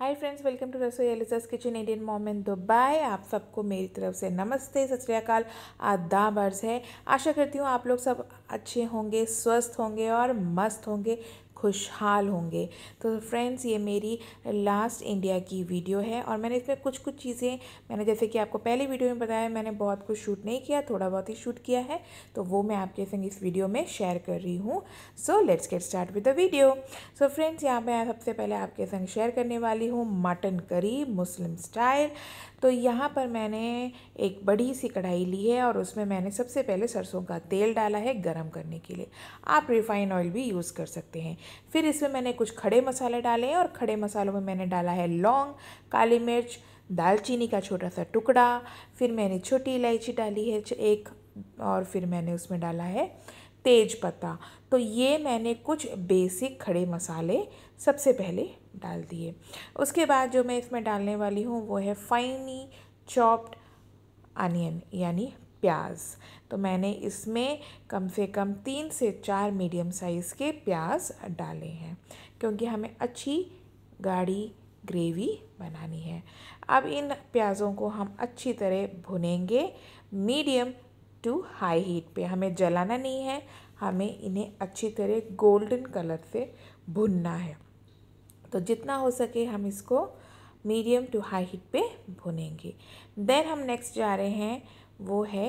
hi friends welcome to Rasoi Elisa's kitchen Indian moment in Dubai आप सबको मेरी तरफ से नमस्ते सत श्रीकाल आदाब अर्ज है आशा करती हूँ आप लोग सब अच्छे होंगे स्वस्थ होंगे और मस्त होंगे खुशहाल होंगे तो फ्रेंड्स ये मेरी लास्ट इंडिया की वीडियो है और मैंने इसमें कुछ कुछ चीज़ें मैंने जैसे कि आपको पहले वीडियो में बताया मैंने बहुत कुछ शूट नहीं किया थोड़ा बहुत ही शूट किया है तो वो मैं आपके संग इस वीडियो में शेयर कर रही हूँ so let's get start with the video so friends यहाँ मैं सबसे पहले आपके संग शेयर करने वाली हूँ मटन करी मुस्लिम स्टाइल तो यहाँ पर मैंने एक बड़ी सी कढ़ाई ली है और उसमें मैंने सबसे पहले सरसों का तेल डाला है गर्म करने के लिए आप रिफाइन ऑयल भी यूज़ कर सकते हैं फिर इसमें मैंने कुछ खड़े मसाले डाले हैं और खड़े मसालों में मैंने डाला है लौंग काली मिर्च दालचीनी का छोटा सा टुकड़ा फिर मैंने छोटी इलायची डाली है एक और फिर मैंने उसमें डाला है तेज पत्ता तो ये मैंने कुछ बेसिक खड़े मसाले सबसे पहले डाल दिए उसके बाद जो मैं इसमें डालने वाली हूँ वो है फाइनली चॉप्ड अनियन यानी प्याज तो मैंने इसमें कम से कम तीन से चार मीडियम साइज़ के प्याज डाले हैं क्योंकि हमें अच्छी गाढ़ी ग्रेवी बनानी है अब इन प्याज़ों को हम अच्छी तरह भुनेंगे मीडियम टू हाई हीट पे हमें जलाना नहीं है हमें इन्हें अच्छी तरह गोल्डन कलर से भुनना है तो जितना हो सके हम इसको मीडियम टू हाई हीट पे भुनेंगे देन हम नेक्स्ट जा रहे हैं वो है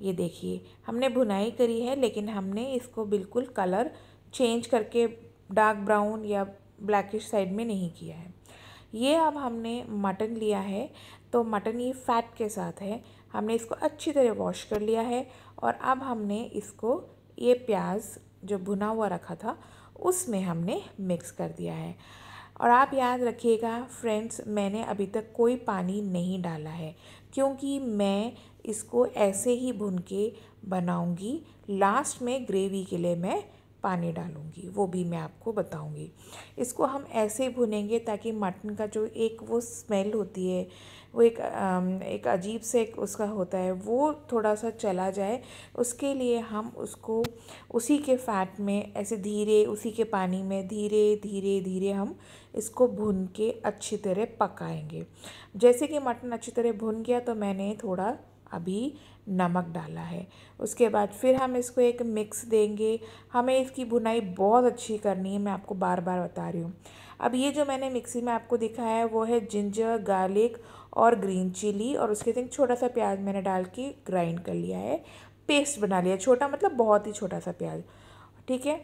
ये देखिए हमने भुनाई करी है लेकिन हमने इसको बिल्कुल कलर चेंज करके डार्क ब्राउन या ब्लैकिश साइड में नहीं किया है ये अब हमने मटन लिया है तो मटन ये फैट के साथ है हमने इसको अच्छी तरह वॉश कर लिया है और अब हमने इसको ये प्याज जो भुना हुआ रखा था उसमें हमने मिक्स कर दिया है और आप याद रखिएगा फ्रेंड्स मैंने अभी तक कोई पानी नहीं डाला है क्योंकि मैं इसको ऐसे ही भुन के बनाऊँगी लास्ट में ग्रेवी के लिए मैं पानी डालूँगी वो भी मैं आपको बताऊँगी इसको हम ऐसे ही भुनेंगे ताकि मटन का जो एक वो स्मेल होती है वो एक एक अजीब से एक उसका होता है वो थोड़ा सा चला जाए उसके लिए हम उसको उसी के फैट में ऐसे धीरे उसी के पानी में धीरे धीरे धीरे हम इसको भून के अच्छी तरह पकाएंगे जैसे कि मटन अच्छी तरह भुन गया तो मैंने थोड़ा अभी नमक डाला है उसके बाद फिर हम इसको एक मिक्स देंगे हमें इसकी बुनाई बहुत अच्छी करनी है मैं आपको बार बार बता रही हूँ अब ये जो मैंने मिक्सी में आपको दिखाया है वो है जिंजर गार्लिक और ग्रीन चिली और उसके साथ छोटा सा प्याज मैंने डाल के ग्राइंड कर लिया है पेस्ट बना लिया छोटा मतलब बहुत ही छोटा सा प्याज ठीक है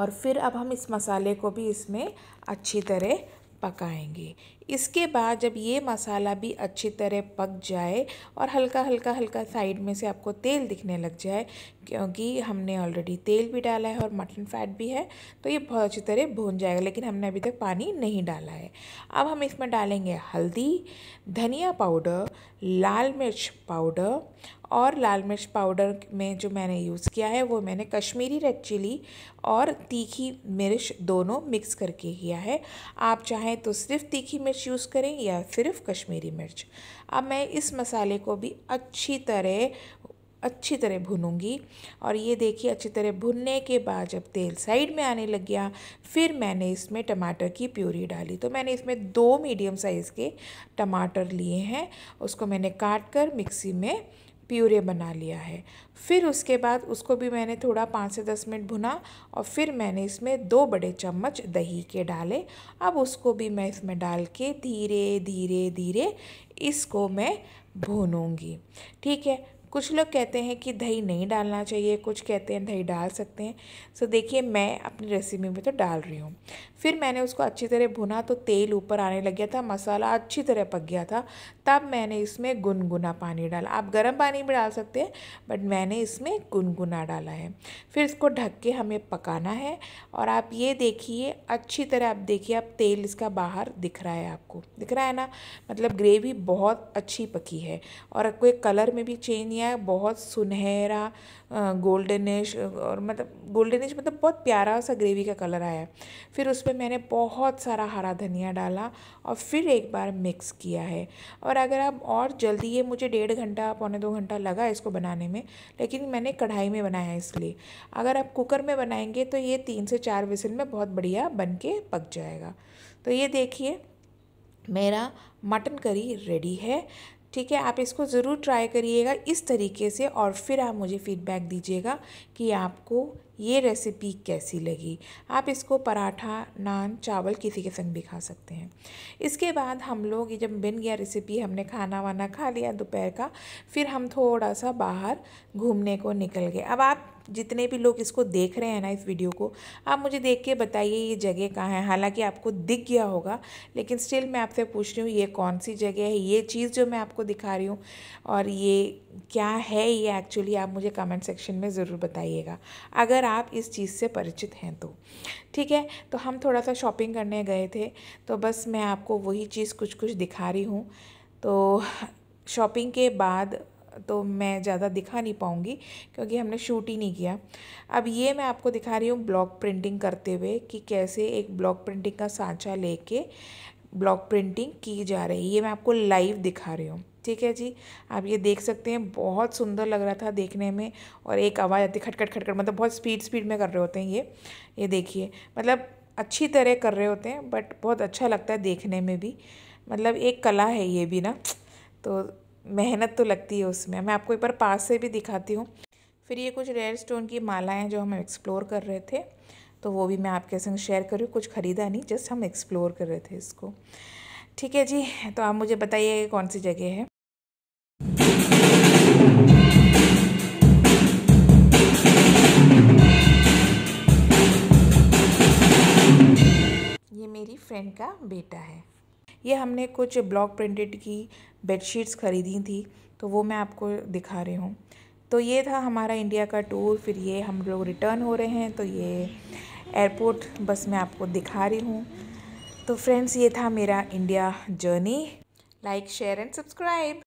और फिर अब हम इस मसाले को भी इसमें अच्छी तरह पकाएंगे इसके बाद जब ये मसाला भी अच्छी तरह पक जाए और हल्का हल्का हल्का साइड में से आपको तेल दिखने लग जाए क्योंकि हमने ऑलरेडी तेल भी डाला है और मटन फैट भी है तो ये बहुत अच्छी तरह भून जाएगा लेकिन हमने अभी तक पानी नहीं डाला है अब हम इसमें डालेंगे हल्दी धनिया पाउडर लाल मिर्च पाउडर और लाल मिर्च पाउडर में जो मैंने यूज़ किया है वो मैंने कश्मीरी रेड चिली और तीखी मिर्च दोनों मिक्स करके किया है आप चाहें तो सिर्फ तीखी मिर्च मिर्च यूज़ करें या सिर्फ कश्मीरी मिर्च अब मैं इस मसाले को भी अच्छी तरह अच्छी तरह भुनूंगी और ये देखिए अच्छी तरह भुनने के बाद जब तेल साइड में आने लग गया फिर मैंने इसमें टमाटर की प्यूरी डाली तो मैंने इसमें दो मीडियम साइज़ के टमाटर लिए हैं उसको मैंने काट कर मिक्सी में प्यूरे बना लिया है फिर उसके बाद उसको भी मैंने थोड़ा पाँच से दस मिनट भुना और फिर मैंने इसमें दो बड़े चम्मच दही के डाले अब उसको भी मैं इसमें डाल के धीरे धीरे धीरे इसको मैं भूनूँगी ठीक है कुछ लोग कहते हैं कि दही नहीं डालना चाहिए कुछ कहते हैं दही डाल सकते हैं सो देखिए मैं अपनी रेसिपी में तो डाल रही हूँ फिर मैंने उसको अच्छी तरह भुना तो तेल ऊपर आने लग गया था मसाला अच्छी तरह पक गया था तब मैंने इसमें गुनगुना पानी डाला आप गर्म पानी भी डाल सकते हैं बट मैंने इसमें गुनगुना डाला है फिर इसको ढक के हमें पकाना है और आप ये देखिए अच्छी तरह आप देखिए आप तेल इसका बाहर दिख रहा है आपको दिख रहा है ना मतलब ग्रेवी बहुत अच्छी पकी है और कोई कलर में भी चेंज दुनिया बहुत सुनहरा गोल्डनिश और मतलब गोल्डनिश मतलब बहुत प्यारा सा ग्रेवी का कलर आया फिर उस पर मैंने बहुत सारा हरा धनिया डाला और फिर एक बार मिक्स किया है और अगर आप और जल्दी ये मुझे डेढ़ घंटा पौने दो घंटा लगा इसको बनाने में लेकिन मैंने कढ़ाई में बनाया इसलिए अगर आप कुकर में बनाएंगे तो ये तीन से चार विसल में बहुत बढ़िया बन के पक जाएगा तो ये देखिए मेरा मटन करी रेडी है ठीक है आप इसको ज़रूर ट्राई करिएगा इस तरीके से और फिर आप मुझे फीडबैक दीजिएगा कि आपको ये रेसिपी कैसी लगी आप इसको पराठा नान चावल किसी के संग भी खा सकते हैं इसके बाद हम लोग ये जब बन गया रेसिपी हमने खाना वाना खा लिया दोपहर का फिर हम थोड़ा सा बाहर घूमने को निकल गए अब आप जितने भी लोग इसको देख रहे हैं ना इस वीडियो को आप मुझे देख के बताइए ये जगह कहाँ है हालांकि आपको दिख गया होगा लेकिन स्टिल मैं आपसे पूछ रही हूँ ये कौन सी जगह है ये चीज़ जो मैं आपको दिखा रही हूँ और ये क्या है ये एक्चुअली आप मुझे कमेंट सेक्शन में ज़रूर बताइएगा अगर आप इस चीज़ से परिचित हैं तो ठीक है तो हम थोड़ा सा शॉपिंग करने गए थे तो बस मैं आपको वही चीज़ कुछ कुछ दिखा रही हूँ तो शॉपिंग के बाद तो मैं ज़्यादा दिखा नहीं पाऊँगी क्योंकि हमने शूट ही नहीं किया अब ये मैं आपको दिखा रही हूँ ब्लॉक प्रिंटिंग करते हुए कि कैसे एक ब्लॉक प्रिंटिंग का सांचा लेके ब्लॉक प्रिंटिंग की जा रही है ये मैं आपको लाइव दिखा रही हूँ ठीक है जी आप ये देख सकते हैं बहुत सुंदर लग रहा था देखने में और एक आवाज़ आती खटखट खटखट मतलब बहुत स्पीड स्पीड में कर रहे होते हैं ये ये देखिए मतलब अच्छी तरह कर रहे होते हैं बट बहुत अच्छा लगता है देखने में भी मतलब एक कला है ये भी ना तो मेहनत तो लगती है उसमें मैं आपको एक बार पास से भी दिखाती हूँ फिर ये कुछ रेयर स्टोन की मालाएँ हैं जो हम एक्सप्लोर कर रहे थे तो वो भी मैं आपके संग शेयर कर हूँ कुछ ख़रीदा नहीं जस्ट हम एक्सप्लोर कर रहे थे इसको ठीक है जी तो आप मुझे बताइए कौन सी जगह है ये मेरी फ्रेंड का बेटा है ये हमने कुछ ब्लॉक प्रिंटेड की बेडशीट्स ख़रीदी थी तो वो मैं आपको दिखा रही हूँ तो ये था हमारा इंडिया का टूर फिर ये हम लोग रिटर्न हो रहे हैं तो ये एयरपोर्ट बस मैं आपको दिखा रही हूँ तो फ्रेंड्स ये था मेरा India journey like share and subscribe